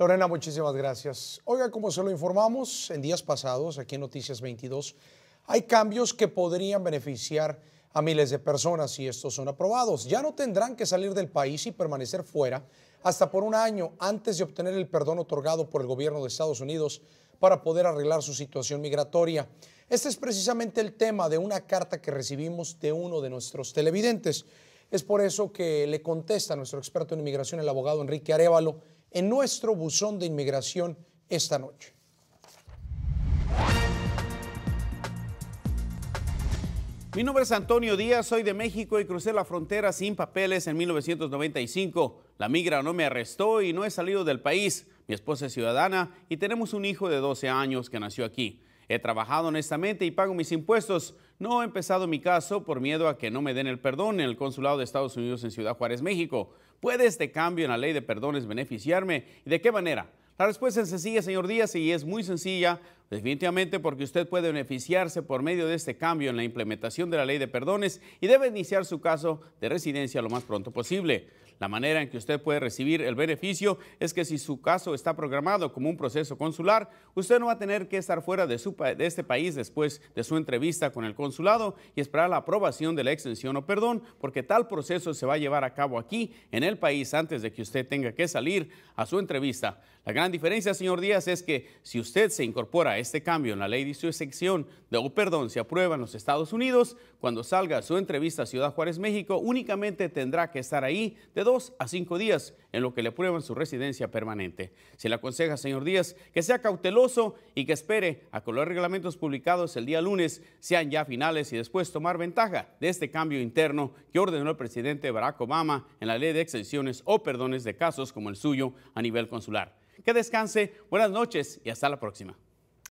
Lorena, muchísimas gracias. Oiga, como se lo informamos en días pasados aquí en Noticias 22, hay cambios que podrían beneficiar a miles de personas si estos son aprobados. Ya no tendrán que salir del país y permanecer fuera hasta por un año antes de obtener el perdón otorgado por el gobierno de Estados Unidos para poder arreglar su situación migratoria. Este es precisamente el tema de una carta que recibimos de uno de nuestros televidentes. Es por eso que le contesta a nuestro experto en inmigración, el abogado Enrique Arevalo, en nuestro buzón de inmigración esta noche. Mi nombre es Antonio Díaz, soy de México y crucé la frontera sin papeles en 1995. La migra no me arrestó y no he salido del país. Mi esposa es ciudadana y tenemos un hijo de 12 años que nació aquí. He trabajado honestamente y pago mis impuestos. No he empezado mi caso por miedo a que no me den el perdón en el Consulado de Estados Unidos en Ciudad Juárez, México. ¿Puede este cambio en la ley de perdones beneficiarme? ¿Y de qué manera? La respuesta es sencilla, señor Díaz, y es muy sencilla, definitivamente porque usted puede beneficiarse por medio de este cambio en la implementación de la ley de perdones y debe iniciar su caso de residencia lo más pronto posible. La manera en que usted puede recibir el beneficio es que si su caso está programado como un proceso consular, usted no va a tener que estar fuera de, de este país después de su entrevista con el consulado y esperar la aprobación de la extensión o perdón, porque tal proceso se va a llevar a cabo aquí, en el país, antes de que usted tenga que salir a su entrevista. La diferencia, señor Díaz, es que si usted se incorpora a este cambio en la ley de su exención de o oh, perdón, se aprueba en los Estados Unidos, cuando salga su entrevista a Ciudad Juárez, México, únicamente tendrá que estar ahí de dos a cinco días en lo que le aprueban su residencia permanente. Se le aconseja, señor Díaz, que sea cauteloso y que espere a que los reglamentos publicados el día lunes sean ya finales y después tomar ventaja de este cambio interno que ordenó el presidente Barack Obama en la ley de exenciones o perdones de casos como el suyo a nivel consular. Que descanse, buenas noches y hasta la próxima.